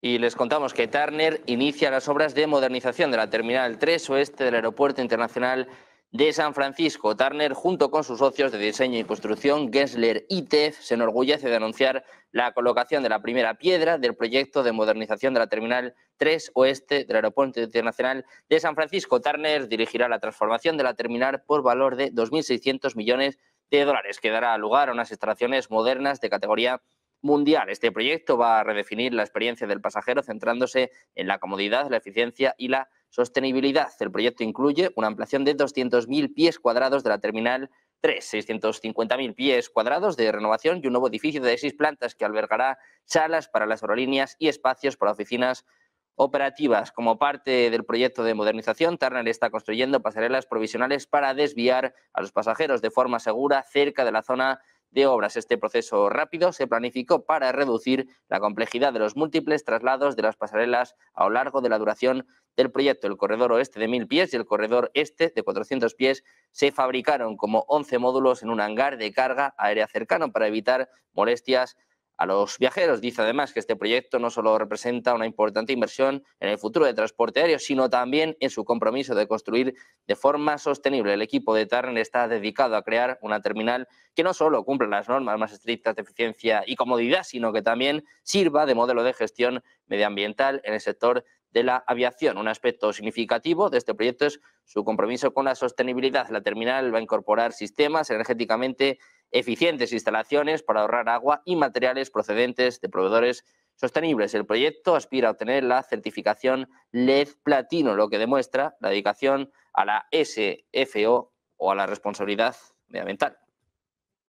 Y les contamos que Turner inicia las obras de modernización de la Terminal 3 Oeste del Aeropuerto Internacional de San Francisco. Turner, junto con sus socios de diseño y construcción, Gensler y TEF, se enorgullece de anunciar la colocación de la primera piedra del proyecto de modernización de la Terminal 3 Oeste del Aeropuerto Internacional de San Francisco. Turner dirigirá la transformación de la terminal por valor de 2.600 millones de dólares, que dará lugar a unas instalaciones modernas de categoría mundial. Este proyecto va a redefinir la experiencia del pasajero centrándose en la comodidad, la eficiencia y la sostenibilidad. El proyecto incluye una ampliación de 200.000 pies cuadrados de la terminal 3, 650.000 pies cuadrados de renovación y un nuevo edificio de seis plantas que albergará salas para las aerolíneas y espacios para oficinas operativas. Como parte del proyecto de modernización, Turner está construyendo pasarelas provisionales para desviar a los pasajeros de forma segura cerca de la zona de obras. Este proceso rápido se planificó para reducir la complejidad de los múltiples traslados de las pasarelas a lo largo de la duración del proyecto. El corredor oeste de 1.000 pies y el corredor este de 400 pies se fabricaron como 11 módulos en un hangar de carga aérea cercano para evitar molestias a los viajeros dice además que este proyecto no solo representa una importante inversión en el futuro de transporte aéreo, sino también en su compromiso de construir de forma sostenible. El equipo de TARN está dedicado a crear una terminal que no solo cumpla las normas más estrictas de eficiencia y comodidad, sino que también sirva de modelo de gestión medioambiental en el sector de la aviación. Un aspecto significativo de este proyecto es su compromiso con la sostenibilidad. La terminal va a incorporar sistemas energéticamente eficientes instalaciones para ahorrar agua y materiales procedentes de proveedores sostenibles. El proyecto aspira a obtener la certificación LED Platino, lo que demuestra la dedicación a la SFO o a la responsabilidad medioambiental.